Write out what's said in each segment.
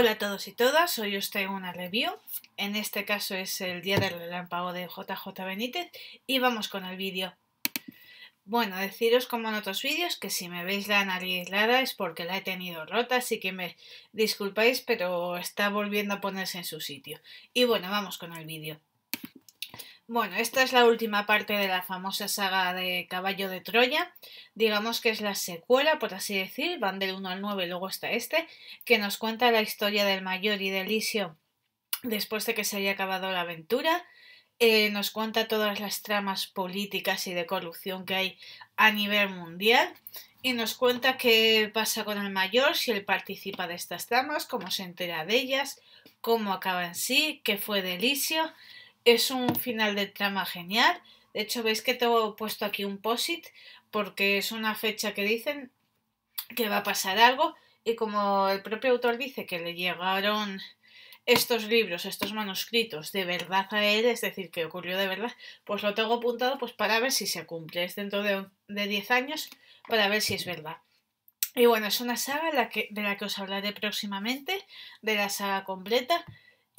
Hola a todos y todas, hoy os traigo una review. En este caso es el día del relámpago de JJ Benítez y vamos con el vídeo. Bueno, deciros como en otros vídeos que si me veis la nariz aislada es porque la he tenido rota, así que me disculpáis, pero está volviendo a ponerse en su sitio. Y bueno, vamos con el vídeo. Bueno, esta es la última parte de la famosa saga de Caballo de Troya. Digamos que es la secuela, por así decir, van del 1 al 9 y luego está este, que nos cuenta la historia del mayor y de Elisio después de que se haya acabado la aventura. Eh, nos cuenta todas las tramas políticas y de corrupción que hay a nivel mundial y nos cuenta qué pasa con el mayor, si él participa de estas tramas, cómo se entera de ellas, cómo acaba en sí, qué fue de Elisio es un final de trama genial. De hecho, veis que tengo puesto aquí un POSIT porque es una fecha que dicen que va a pasar algo y como el propio autor dice que le llegaron estos libros, estos manuscritos de verdad a él, es decir, que ocurrió de verdad, pues lo tengo apuntado pues para ver si se cumple. Es dentro de, de 10 años para ver si es verdad. Y bueno, es una saga de la que os hablaré próximamente, de la saga completa,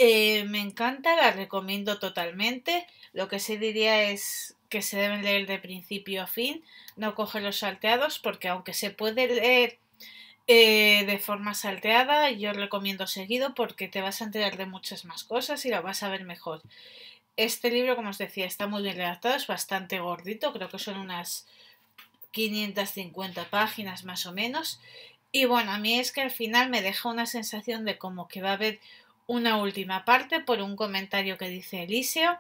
eh, me encanta, la recomiendo totalmente. Lo que sí diría es que se deben leer de principio a fin, no coger los salteados, porque aunque se puede leer eh, de forma salteada, yo recomiendo seguido porque te vas a enterar de muchas más cosas y lo vas a ver mejor. Este libro, como os decía, está muy bien redactado, es bastante gordito, creo que son unas 550 páginas más o menos. Y bueno, a mí es que al final me deja una sensación de como que va a haber una última parte por un comentario que dice Eliseo.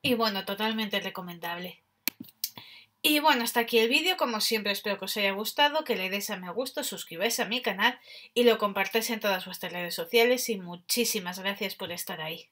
Y bueno, totalmente recomendable. Y bueno, hasta aquí el vídeo, como siempre espero que os haya gustado, que le deis a me gusta, suscribáis a mi canal y lo compartáis en todas vuestras redes sociales y muchísimas gracias por estar ahí.